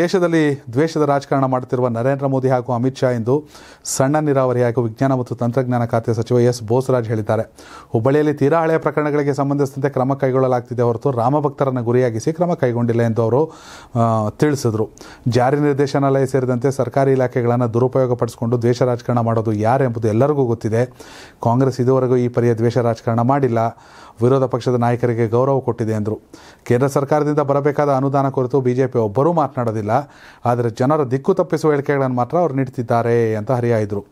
ದೇಶದಲ್ಲಿ ದ್ವೇಷದ ರಾಜಕಾರಣ ಮಾಡುತ್ತಿರುವ ನರೇಂದ್ರ ಮೋದಿ ಹಾಗೂ ಅಮಿತ್ ಶಾ ಎಂದು ಸಣ್ಣ ನೀರಾವರಿ ಹಾಗೂ ವಿಜ್ಞಾನ ಮತ್ತು ತಂತ್ರಜ್ಞಾನ ಖಾತೆ ಸಚಿವ ಎಸ್ ಬೋಸರಾಜ್ ಹೇಳಿದ್ದಾರೆ ಹುಬ್ಬಳ್ಳಿಯಲ್ಲಿ ತೀರಾ ಹಳೆಯ ಪ್ರಕರಣಗಳಿಗೆ ಸಂಬಂಧಿಸಿದಂತೆ ಕ್ರಮ ಕೈಗೊಳ್ಳಲಾಗ್ತಿದೆ ಹೊರತು ರಾಮಭಕ್ತರನ್ನು ಗುರಿಯಾಗಿಸಿ ಕ್ರಮ ಕೈಗೊಂಡಿಲ್ಲ ಎಂದು ಅವರು ತಿಳಿಸಿದರು ಜಾರಿ ನಿರ್ದೇಶನಾಲಯ ಸೇರಿದಂತೆ ಸರ್ಕಾರಿ ಇಲಾಖೆಗಳನ್ನು ದುರುಪಯೋಗ ಪಡಿಸಿಕೊಂಡು ದ್ವೇಷ ರಾಜಕಾರಣ ಮಾಡೋದು ಯಾರೆಂಬುದು ಎಲ್ಲರಿಗೂ ಗೊತ್ತಿದೆ ಕಾಂಗ್ರೆಸ್ ಇದುವರೆಗೂ ಈ ಪರಿಯ ದ್ವೇಷ ರಾಜಕಾರಣ ಮಾಡಿಲ್ಲ ವಿರೋಧ ಪಕ್ಷದ ನಾಯಕರಿಗೆ ಗೌರವ ಕೊಟ್ಟಿದೆ ಎಂದರು ಕೇಂದ್ರ ಸರ್ಕಾರದಿಂದ ಬರಬೇಕಾದ ಅನುದಾನ ಕುರಿತು ಬಿಜೆಪಿ ಒಬ್ಬರೂ ಮಾತನಾಡೋದಿಲ್ಲ ಆದರೆ ಜನರ ದಿಕ್ಕು ತಪ್ಪಿಸುವ ಹೇಳಿಕೆಗಳನ್ನು ಮಾತ್ರ ಅವರು ನೀಡುತ್ತಿದ್ದಾರೆ ಅಂತ ಹರಿಯಾಯಿದರು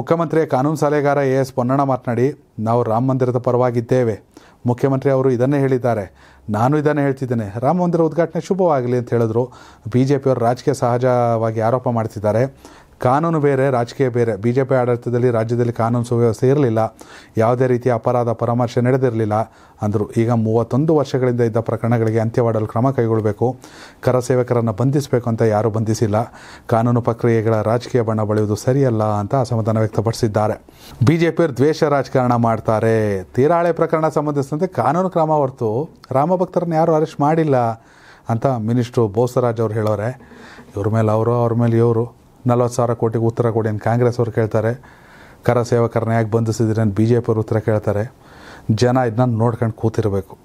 ಮುಖ್ಯಮಂತ್ರಿಯ ಕಾನೂನು ಸಲಹೆಗಾರ ಎ ಎಸ್ ಪೊನ್ನಣ್ಣ ಮಾತನಾಡಿ ನಾವು ರಾಮ ಮಂದಿರದ ಪರವಾಗಿದ್ದೇವೆ ಮುಖ್ಯಮಂತ್ರಿ ಅವರು ಇದನ್ನೇ ಹೇಳಿದ್ದಾರೆ ನಾನು ಇದನ್ನೇ ಹೇಳ್ತಿದ್ದೇನೆ ರಾಮ ಮಂದಿರ ಉದ್ಘಾಟನೆ ಶುಭವಾಗಲಿ ಅಂತ ಹೇಳಿದ್ರು ಬಿ ಜೆ ಪಿಯವರು ರಾಜಕೀಯ ಸಹಜವಾಗಿ ಆರೋಪ ಮಾಡ್ತಿದ್ದಾರೆ ಕಾನೂನು ಬೇರೆ ರಾಜಕೀಯ ಬೇರೆ ಬಿ ಜೆ ಪಿ ಆಡಳಿತದಲ್ಲಿ ರಾಜ್ಯದಲ್ಲಿ ಕಾನೂನು ಸುವ್ಯವಸ್ಥೆ ಇರಲಿಲ್ಲ ಯಾವುದೇ ರೀತಿಯ ಅಪರಾಧ ಪರಾಮರ್ಶೆ ನಡೆದಿರಲಿಲ್ಲ ಅಂದರು ಈಗ ಮೂವತ್ತೊಂದು ವರ್ಷಗಳಿಂದ ಇದ್ದ ಪ್ರಕರಣಗಳಿಗೆ ಅಂತ್ಯವಾಡಲು ಕ್ರಮ ಕೈಗೊಳ್ಳಬೇಕು ಕರ ಸೇವಕರನ್ನು ಬಂಧಿಸಬೇಕು ಅಂತ ಯಾರೂ ಬಂಧಿಸಿಲ್ಲ ಕಾನೂನು ಪ್ರಕ್ರಿಯೆಗಳ ರಾಜಕೀಯ ಬಣ್ಣ ಬಳಿಯುವುದು ಸರಿಯಲ್ಲ ಅಂತ ಅಸಮಾಧಾನ ವ್ಯಕ್ತಪಡಿಸಿದ್ದಾರೆ ಬಿ ಜೆ ಪಿಯವರು ದ್ವೇಷ ರಾಜಕಾರಣ ಮಾಡ್ತಾರೆ ತೀರಾಳೆ ಪ್ರಕರಣ ಸಂಬಂಧಿಸಿದಂತೆ ಕಾನೂನು ಕ್ರಮ ಹೊರತು ರಾಮಭಕ್ತರನ್ನು ಯಾರೂ ಅರೆಸ್ಟ್ ಮಾಡಿಲ್ಲ ಅಂತ ಮಿನಿಸ್ಟ್ರು ಬೋಸರಾಜ್ ಅವರು ಹೇಳೋರೆ ಇವ್ರ ಮೇಲೆ ಅವರು ಅವ್ರ ಮೇಲೆ ಇವರು ನಲ್ವತ್ತು ಸಾವಿರ ಕೋಟಿಗೆ ಉತ್ತರ ಕೊಡಿ ಅಂತ ಕಾಂಗ್ರೆಸ್ ಅವರು ಕೇಳ್ತಾರೆ ಕರ ಸೇವಕರನ್ನ ಯಾಕೆ ಬಂಧಿಸಿದ್ರೆ ಅಂತ ಬಿ ಜೆ ಪಿ ಉತ್ತರ ಕೇಳ್ತಾರೆ ಜನ ಇದನ್ನ ನೋಡ್ಕೊಂಡು ಕೂತಿರಬೇಕು